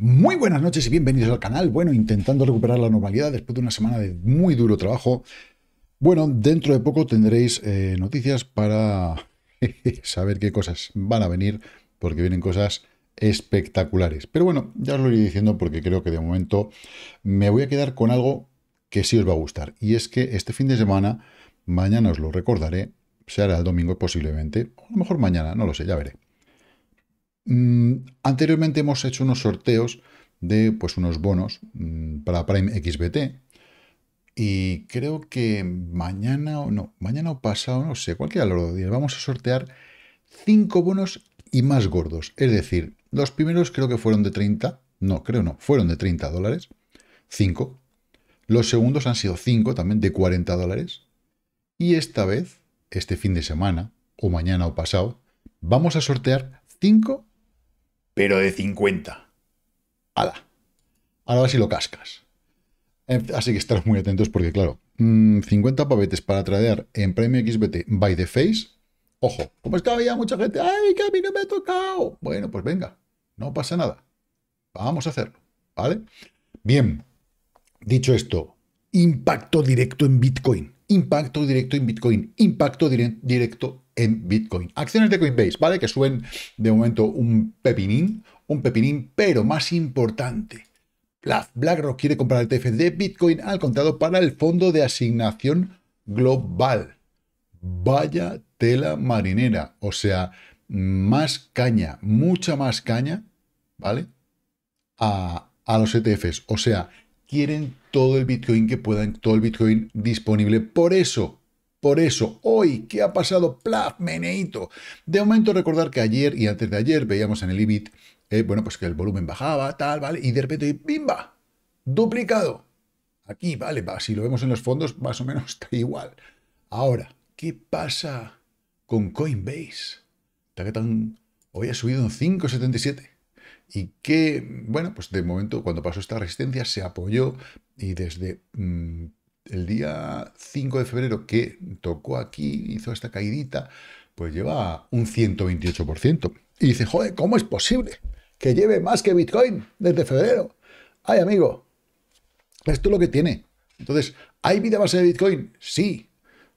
Muy buenas noches y bienvenidos al canal. Bueno, intentando recuperar la normalidad después de una semana de muy duro trabajo. Bueno, dentro de poco tendréis eh, noticias para saber qué cosas van a venir, porque vienen cosas espectaculares. Pero bueno, ya os lo iré diciendo porque creo que de momento me voy a quedar con algo que sí os va a gustar. Y es que este fin de semana, mañana os lo recordaré, será el domingo posiblemente, o a lo mejor mañana, no lo sé, ya veré. Mm, anteriormente hemos hecho unos sorteos de pues, unos bonos mm, para Prime XBT. Y creo que mañana o no, mañana o pasado, no sé, cualquiera de los días, vamos a sortear cinco bonos y más gordos. Es decir, los primeros creo que fueron de 30, no, creo no, fueron de 30 dólares, 5. Los segundos han sido cinco, también, de 40 dólares. Y esta vez, este fin de semana, o mañana o pasado, vamos a sortear 5 pero de 50. Hala. Ahora sí si lo cascas. Em, así que estar muy atentos porque, claro, 50 mm, pavetes para tradear en premio XBT by the face. Ojo, como es que había mucha gente, ¡ay, que a mí no me ha tocado! Bueno, pues venga, no pasa nada. Vamos a hacerlo, ¿vale? Bien, dicho esto, impacto directo en Bitcoin, impacto directo en Bitcoin, impacto directo en Bitcoin. Acciones de Coinbase, ¿vale? Que suben de momento un pepinín, un pepinín, pero más importante. BlackRock quiere comprar el TF de Bitcoin al contado para el fondo de asignación global. Vaya tela marinera. O sea, más caña, mucha más caña, ¿vale? A, a los ETFs. O sea, quieren todo el Bitcoin que puedan, todo el Bitcoin disponible. Por eso por eso, hoy, ¿qué ha pasado? ¡Plaf! Meneito. De momento, recordar que ayer y antes de ayer veíamos en el IBIT, eh, bueno, pues que el volumen bajaba, tal, ¿vale? Y de repente, ¡bimba! Duplicado. Aquí, vale, Si lo vemos en los fondos, más o menos está igual. Ahora, ¿qué pasa con Coinbase? que tan... Hoy ha subido un 5,77. Y que, bueno, pues de momento, cuando pasó esta resistencia, se apoyó y desde mm, el día 5 de febrero que tocó aquí, hizo esta caidita, pues lleva un 128%. Y dice, joder, ¿cómo es posible que lleve más que Bitcoin desde febrero? Ay, amigo, esto es lo que tiene. Entonces, ¿hay vida más de Bitcoin? Sí.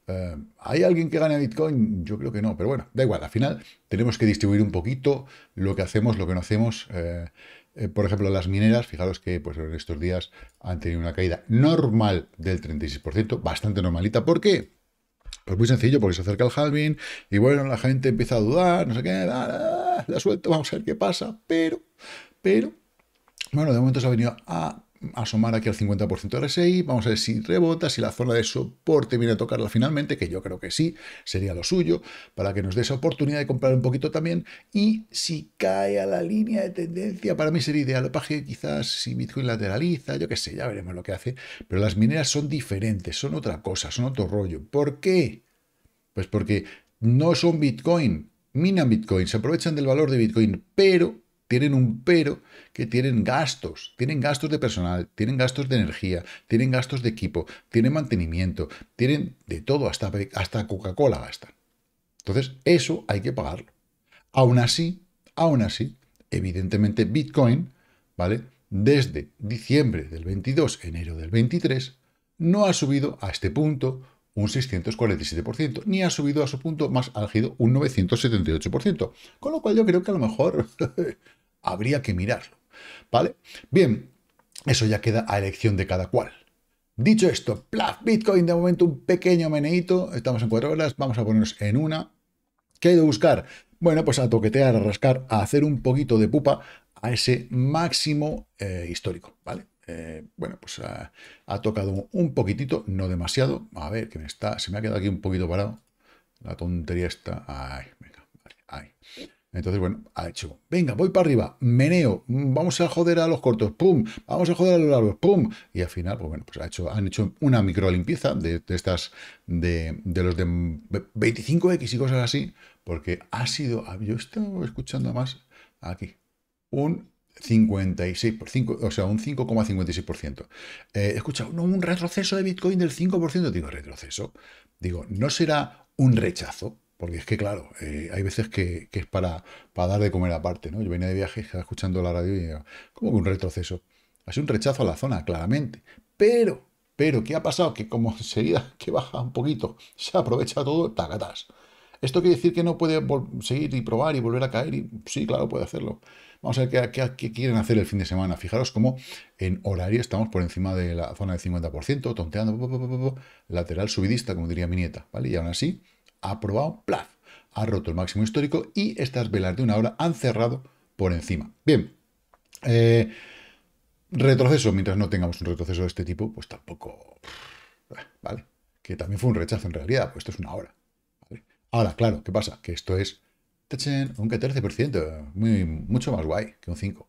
Eh, ¿Hay alguien que gane Bitcoin? Yo creo que no, pero bueno, da igual. Al final tenemos que distribuir un poquito lo que hacemos, lo que no hacemos. Eh, eh, por ejemplo, las mineras, fijaros que pues, en estos días han tenido una caída normal del 36%, bastante normalita. ¿Por qué? Pues muy sencillo, porque se acerca el halving y bueno, la gente empieza a dudar, no sé qué, la suelto, vamos a ver qué pasa, pero, pero, bueno, de momento se ha venido a asomar aquí al 50% de RSI, vamos a ver si rebota, si la zona de soporte viene a tocarla finalmente, que yo creo que sí, sería lo suyo, para que nos dé esa oportunidad de comprar un poquito también, y si cae a la línea de tendencia, para mí sería ideal, paje quizás si Bitcoin lateraliza, yo qué sé, ya veremos lo que hace, pero las mineras son diferentes, son otra cosa, son otro rollo. ¿Por qué? Pues porque no son Bitcoin, minan Bitcoin, se aprovechan del valor de Bitcoin, pero tienen un pero que tienen gastos. Tienen gastos de personal, tienen gastos de energía, tienen gastos de equipo, tienen mantenimiento, tienen de todo, hasta, hasta Coca-Cola gastan. Entonces, eso hay que pagarlo. Aún así, aún así, evidentemente Bitcoin, ¿vale? Desde diciembre del 22, enero del 23, no ha subido a este punto un 647%, ni ha subido a su punto más álgido un 978%. Con lo cual yo creo que a lo mejor habría que mirarlo. ¿Vale? Bien, eso ya queda a elección de cada cual. Dicho esto, plaf, Bitcoin, de momento un pequeño meneíto, estamos en cuatro horas, vamos a ponernos en una. ¿Qué hay de buscar? Bueno, pues a toquetear, a rascar, a hacer un poquito de pupa a ese máximo eh, histórico, ¿vale? Eh, bueno, pues ah, ha, tocado un poquitito, no demasiado. A ver, ¿qué me está, se me ha quedado aquí un poquito parado. La tontería está. ahí. Entonces, bueno, ha hecho, venga, voy para arriba, meneo, vamos a joder a los cortos, pum, vamos a joder a los largos, pum. Y al final, pues bueno, pues ha hecho, han hecho una micro limpieza de, estas, de, los de 25X y cosas así, porque ha sido, yo estoy escuchando más aquí, un 56, por 5, o sea, un 5,56%. Eh, he escuchado, no, un retroceso de Bitcoin del 5%. Digo, retroceso. Digo, ¿no será un rechazo? Porque es que, claro, eh, hay veces que, es para, para, dar de comer aparte, ¿no? Yo venía de viaje, estaba escuchando la radio y como que un retroceso? Ha sido un rechazo a la zona, claramente. Pero, pero, ¿qué ha pasado? Que como enseguida que baja un poquito, se aprovecha todo, ¡tacatás! ¿Esto quiere decir que no puede seguir y probar y volver a caer? Y, sí, claro, puede hacerlo. Vamos a ver qué, quieren hacer el fin de semana. Fijaros cómo en horario estamos por encima de la zona del 50%, tonteando, lateral subidista, como diría mi nieta, ¿vale? Y aún así, ha probado, ha roto el máximo histórico y estas velas de una hora han cerrado por encima. Bien, eh, retroceso, mientras no tengamos un retroceso de este tipo, pues tampoco, eh, ¿vale? Que también fue un rechazo en realidad, pues esto es una hora. Ahora, claro, ¿qué pasa? Que esto es un 14%, muy, mucho más guay que un 5%.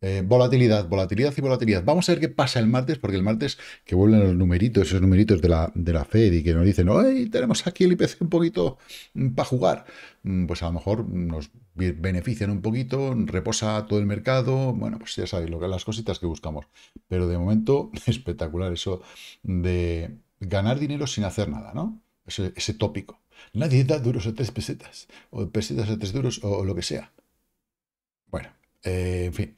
Eh, volatilidad, volatilidad y volatilidad. Vamos a ver qué pasa el martes, porque el martes que vuelven los numeritos, esos numeritos de la, de la Fed y que nos dicen, hoy tenemos aquí el IPC un poquito mm, para jugar! Mm, pues a lo mejor nos benefician un poquito, reposa todo el mercado, bueno, pues ya sabéis, lo que, las cositas que buscamos. Pero de momento, espectacular eso de ganar dinero sin hacer nada, ¿no? Ese, tópico. Nadie da duros a tres pesetas, o pesetas a tres duros, o, lo que sea. Bueno, eh, en fin,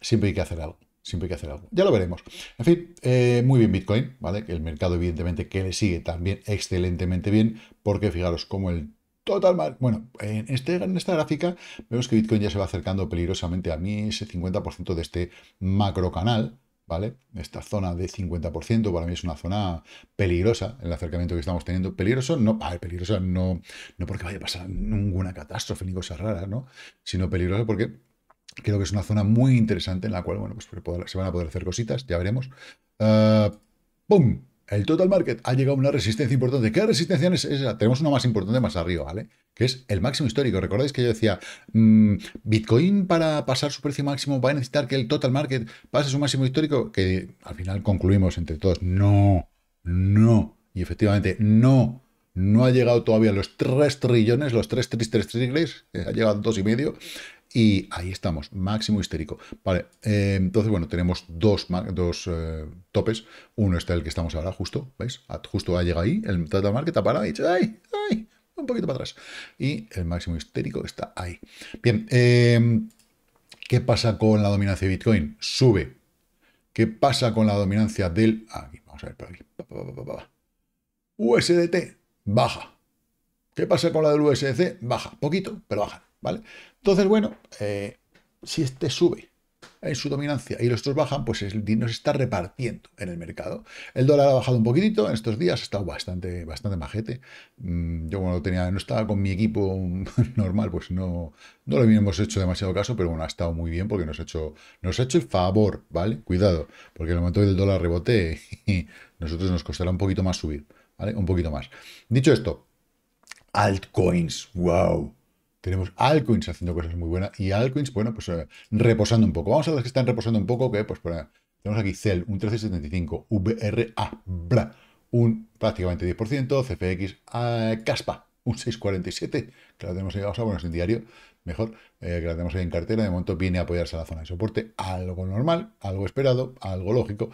siempre hay que hacer algo. Siempre hay que hacer algo. Ya lo veremos. En fin, eh, muy bien Bitcoin, ¿vale? El mercado, evidentemente, que le sigue también excelentemente bien, porque fijaros cómo el total mal. Bueno, en, este, en esta gráfica vemos que Bitcoin ya se va acercando peligrosamente a mí ese 50% de este macro canal, ¿vale? Esta zona de 50% para mí es una zona peligrosa, el acercamiento que estamos teniendo. Peligroso, no, vale, peligroso no, no porque vaya a pasar ninguna catástrofe ni cosas raras, ¿no? Sino peligroso porque Creo que es una zona muy interesante en la cual, bueno, pues se van a poder hacer cositas, ya veremos. Ah, ¡Pum! El total market ha llegado a una resistencia importante. ¿Qué resistencia es esa? Tenemos una más importante más arriba, ¿vale? Que es el máximo histórico. ¿Recordáis que yo decía, mm, Bitcoin para pasar su precio máximo va a necesitar que el total market pase su máximo histórico? Que al final concluimos entre todos, no, no. Y efectivamente, no no ha llegado todavía los 3 trillones, los 3 tres 3 trillones, ha llegado a dos y medio. Y ahí estamos, máximo histérico. Vale, eh, entonces, bueno, tenemos dos, dos eh, topes. Uno está el que estamos ahora, justo, ¿veis? Justo ha llegado ahí, el total market ha parado y dicho, ¡ay! ¡ay! Un poquito para atrás. Y el máximo histérico está ahí. Bien, em, ¿qué pasa con la dominancia de Bitcoin? Sube. ¿Qué pasa con la dominancia del... Aquí, vamos a ver por aquí. USDT, baja. ¿Qué pasa con la del USDC? Baja, poquito, pero baja. ¿vale? Entonces, bueno, eh, si este sube en su dominancia y los otros bajan, pues el dinero se está repartiendo en el mercado. El dólar ha bajado un poquitito en estos días, ha estado bastante, bastante majete. Mm, yo cuando tenía, no estaba con mi equipo normal, pues no, no le habíamos hecho demasiado caso, pero bueno, ha estado muy bien porque nos ha hecho, nos ha hecho el favor, ¿vale? Cuidado, porque en el momento que el dólar rebote, nosotros nos costará un poquito más subir, ¿vale? Un poquito más. Dicho esto, altcoins, wow tenemos altcoins haciendo cosas muy buenas y Alcoins, bueno, pues eh, reposando un poco. Vamos a las que están reposando un poco, que pues por, tenemos aquí Cell, un 13,75, VRA, bla, un prácticamente 10%, CFX, eh, Caspa, un 6,47, que la tenemos ahí, vamos a ponernos en diario, mejor, eh, que la tenemos ahí en cartera, de momento viene a apoyarse a la zona de soporte, algo normal, algo esperado, algo lógico,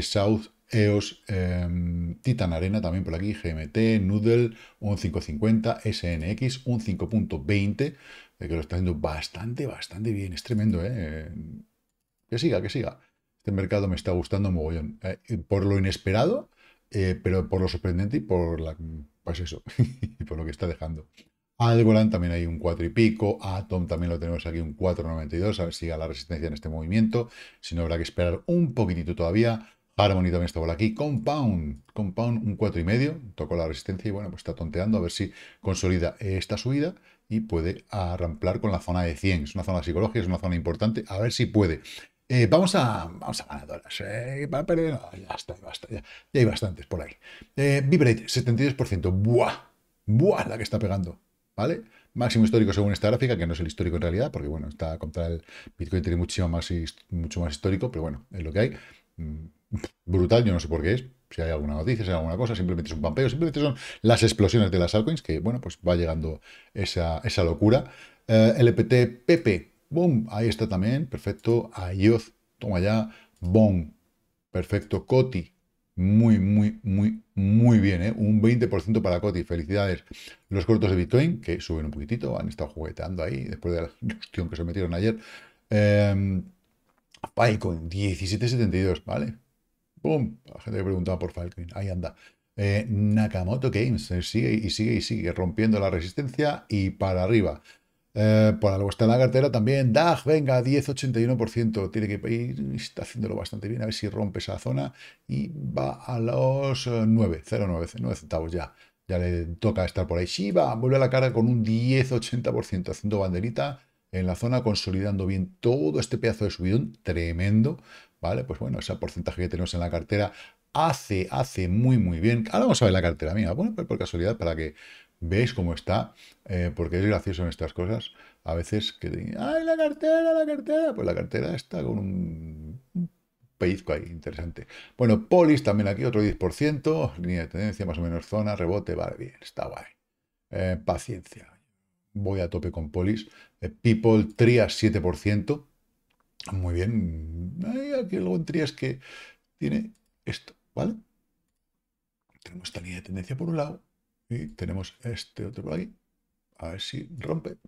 South EOS, em, Titan Arena también por aquí, GMT, Noodle, un 550, SNX, un 5.20, eh, que lo está haciendo bastante, bastante bien, es tremendo, eh, ¿eh? Que siga, que siga. Este mercado me está gustando mogollón, eh, por lo inesperado, pero por lo sorprendente y por la, pues eso, y por lo que está dejando. Algorand también hay un 4 y pico, Atom también lo tenemos aquí un 4.92, a ver si siga la resistencia en este movimiento, si no habrá que esperar un poquitito todavía, bonito también está por aquí. Compound, Compound un 4,5. Tocó la resistencia y bueno, pues está tonteando a ver si consolida esta subida y puede arramplar con la zona de 100. Es una zona psicológica, es una zona importante. A ver si puede. Eh, vamos a vamos a ganadoras. Eh. ya está, ya, ya, hay bastantes por ahí. Eh, Vibrate, 72%. Buah, buah, la que está pegando. ¿Vale? máximo histórico según esta gráfica, que no es el histórico en realidad, porque bueno, está contra el Bitcoin tiene muchísimo más, mucho más histórico, pero bueno, es lo que hay. Mm, brutal, yo no sé por qué es, si hay alguna noticia, si hay alguna cosa, simplemente es un pampeo, simplemente son las explosiones de las altcoins, que bueno, pues va llegando esa, locura. Eh, LPT, Pepe, boom, ahí está también, perfecto. IOZ, toma ya, boom, perfecto. Coti, muy, muy, muy, muy bien, eh, un 20% para Coti, felicidades. Los cortos de Bitcoin, que suben un poquitito, han estado jugueteando ahí después de la cuestión que se metieron ayer. Eh, Pycoin, 17.72, ¿vale? ¡Pum! La gente que preguntaba por Falcon. Ahí anda. Eh, Nakamoto Games eh, sigue y sigue y sigue rompiendo la resistencia y para arriba. Eh, por algo está en la cartera también. DAG, venga, 10,81%. Tiene que ir, está haciéndolo bastante bien. A ver si rompe esa zona y va a los 9, 9 centavos ya. Ya le toca estar por ahí. Shiba vuelve a la cara con un 10,80%, haciendo banderita en la zona, consolidando bien todo este pedazo de subidón tremendo ¿Vale? Pues bueno, ese porcentaje que tenemos en la cartera hace, hace muy, muy bien. Ahora vamos a ver la cartera mía. Bueno, pues por casualidad, para que veáis cómo está, eh, porque es gracioso en estas cosas. A veces que... ¡Ay, la cartera, la cartera! Pues la cartera está con un pellizco ahí, interesante. Bueno, Polis también aquí, otro 10%, línea de tendencia, más o menos zona, rebote, vale, bien, está guay. Eh, paciencia, voy a tope con Polis. Eh, people, Trias, 7%, muy bien. aquí algo en es que tiene esto, ¿vale? Tenemos esta línea de tendencia por un lado y tenemos este otro por aquí. A ver si rompe.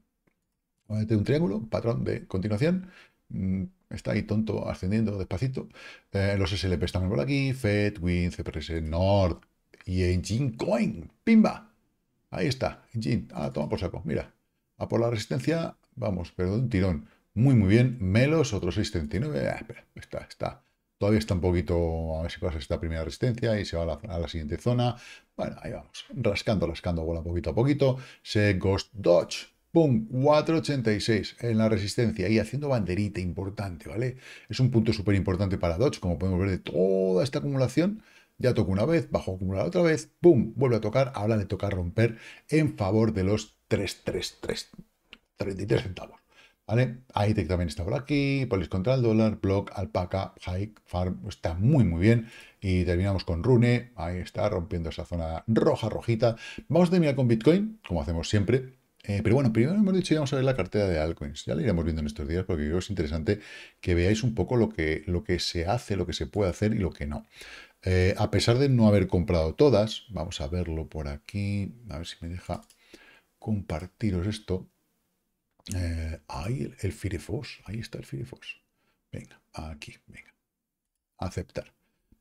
a un triángulo, patrón de continuación. Mm, está ahí tonto, ascendiendo despacito. Eh, los SLP están por aquí. FED, WIN, CPRS, NORD y Engine Coin. ¡Pimba! Ahí está, Engine. Ah, toma por saco. Mira, a por la resistencia, vamos, pero de un tirón muy, muy bien. Melos, otro 6.39. Ah, espera, está, está. Todavía está un poquito, a ver si pasa esta primera resistencia y se va a la, siguiente zona. Bueno, ahí vamos. Rascando, rascando bola poquito a poquito. Se Ghost Dodge. ¡Pum! 4.86 en la resistencia y haciendo banderita importante, ¿vale? Es un punto súper importante para Dodge, como podemos ver de toda esta acumulación. Ya tocó una vez, bajó acumular otra vez, ¡pum! Vuelve a tocar, ahora le toca romper en favor de los 333, 33 centavos. ¿Vale? también está por aquí, Polis contra el dólar, Block, Alpaca, Hike, Farm, está muy muy bien. Y terminamos con Rune, ahí está, rompiendo esa zona roja, rojita. Vamos de terminar con Bitcoin, como hacemos siempre. Eh, pero bueno, primero hemos dicho, que vamos a ver la cartera de altcoins. Ya la iremos viendo en estos días porque yo es interesante que veáis un poco lo que, lo que se hace, lo que se puede hacer y lo que no. Eh, a pesar de no haber comprado todas, vamos a verlo por aquí, a ver si me deja compartiros esto. Eh, ahí el, Firefox, ahí está el Firefox. Venga, aquí, venga. Aceptar.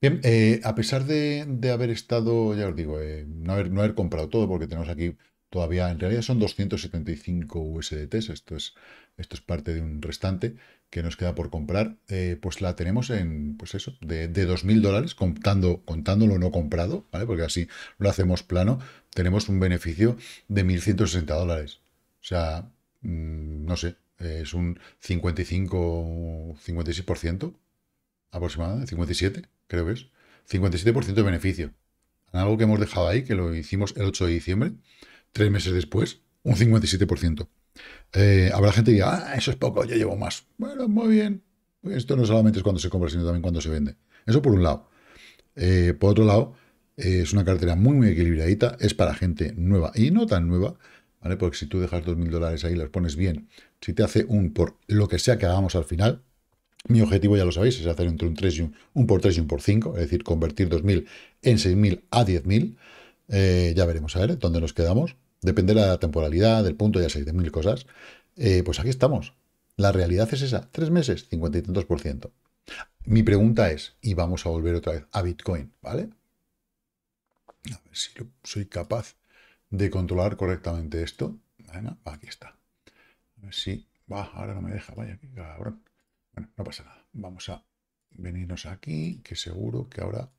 Bien, eh, a pesar de, de, haber estado, ya os digo, eh, no, haber, no haber comprado todo, porque tenemos aquí todavía, en realidad son 275 USDTs, esto es, esto es parte de un restante que nos queda por comprar, pues la tenemos en, pues eso, de, de 2.000 dólares, contando, contando lo no comprado, ¿vale? Porque así lo hacemos plano, tenemos un beneficio de 1.160 dólares. O sea, Mm, no sé, es un 55, 56% aproximadamente, 57% creo que es, 57% de beneficio. Algo que hemos dejado ahí, que lo hicimos el 8 de diciembre, tres meses después, un 57%. Eh, habrá gente que diga, ah, eso es poco, yo llevo más. Bueno, muy bien. Esto no solamente es cuando se compra, sino también cuando se vende. Eso por un lado. Eh, por otro lado, eh, es una cartera muy, muy equilibradita, es para gente nueva y no tan nueva, porque si tú dejas 2.000 dólares ahí, y las pones bien, si te hace un por lo que sea que hagamos al final, mi objetivo, ya lo sabéis, es hacer entre un 3 un, por 3 y un por 5, es decir, convertir 2.000 en 6.000 a 10.000. Eh, ya veremos a ver dónde nos quedamos. Depende de la temporalidad, del punto, ya sé, de mil cosas. Eh, pues aquí estamos. La realidad es esa. Tres meses, 50 y tantos por ciento. Mi pregunta es, y vamos a volver otra vez a Bitcoin, ¿vale? A ver si yo soy capaz de controlar correctamente esto. aquí está. A ver si... ahora no me deja, vaya, cabrón. Bueno, no pasa nada. Vamos a venirnos aquí, que seguro que ahora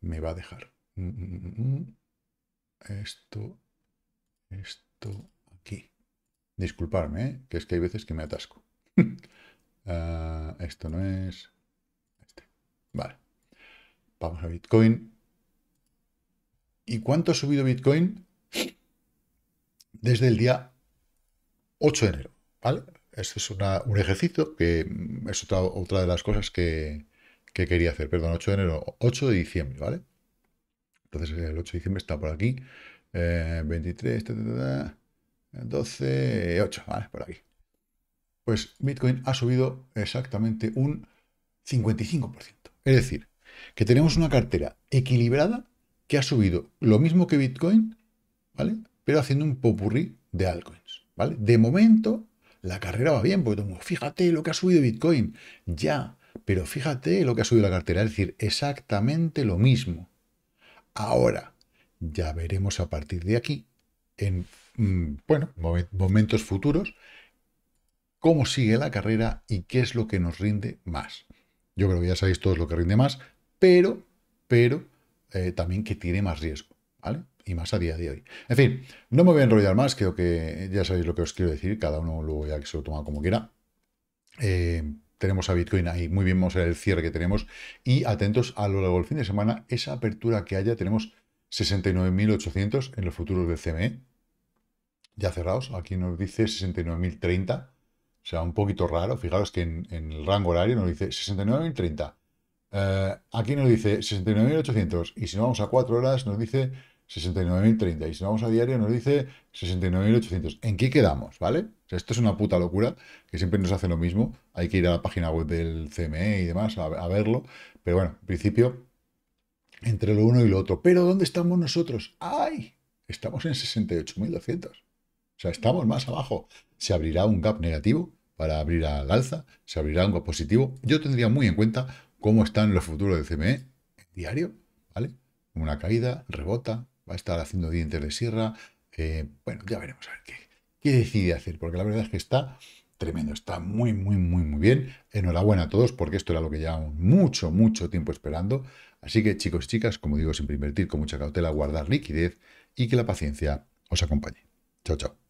me va a dejar. Mm, mm, mm, esto, esto, aquí. Disculparme, ¿eh? que es que hay veces que me atasco. Ah, esto no es... Este. Vale. Vamos a Bitcoin. ¿Y cuánto ha subido Bitcoin? desde el día 8 de enero. ¿vale? Este es un ejercicio que mm, es otra, de las cosas que, quería hacer. Perdón, 8 de enero, 8 de diciembre, ¿vale? Entonces el 8 de diciembre está por aquí. 23, 12, 8, ¿vale? Por aquí. Pues Bitcoin ha subido exactamente un 55%. Es decir, que tenemos una cartera equilibrada que ha subido lo mismo que Bitcoin, ¿vale? pero haciendo un popurrí de altcoins. ¿vale? De momento, la carrera va bien, porque fíjate lo que ha subido Bitcoin, ya, pero fíjate lo que ha subido la cartera, es decir, exactamente lo mismo. Ahora, ya veremos a partir de aquí, en mm, bueno, momentos futuros, cómo sigue la carrera y qué es lo que nos rinde más. Yo creo que ya sabéis todos lo que rinde más, pero, pero eh, también que tiene más riesgo, ¿vale? y más a día de hoy. En fin, no me voy a enrollar más, creo que ya sabéis lo que os quiero decir, cada uno luego ya que se lo toma como quiera. Eh, tenemos a Bitcoin ahí, muy bien, vamos a ver el cierre que tenemos y atentos a lo largo del fin de semana, esa apertura que haya, tenemos 69.800 en los futuros del CME, ya cerrados, aquí nos dice 69.030, o sea, un poquito raro, fijaros que en, el rango horario nos dice 69.030, eh, aquí nos dice 69.800 y si no vamos a 4 horas nos dice 69.030. Y si vamos a diario nos dice 69.800. ¿En qué quedamos? ¿Vale? O sea, esto es una puta locura, que siempre nos hace lo mismo. Hay que ir a la página web del CME y demás a, verlo. Pero bueno, en principio, entre lo uno y lo otro. Pero ¿dónde estamos nosotros? ¡Ay! Estamos en 68.200. O sea, estamos más abajo. ¿Se abrirá un gap negativo para abrir al alza? ¿Se abrirá un gap positivo? Yo tendría muy en cuenta cómo están los futuros del CME diario, ¿vale? Una caída, rebota, va a estar haciendo dientes de sierra. bueno, ya veremos a ver qué, qué decide hacer, porque la verdad es que está tremendo, está muy, muy, muy, muy bien. Enhorabuena a todos, porque esto era lo que llevamos mucho, mucho tiempo esperando. Así que, chicos y chicas, como digo, siempre invertir con mucha cautela, guardar liquidez y que la paciencia os acompañe. Chao, chao.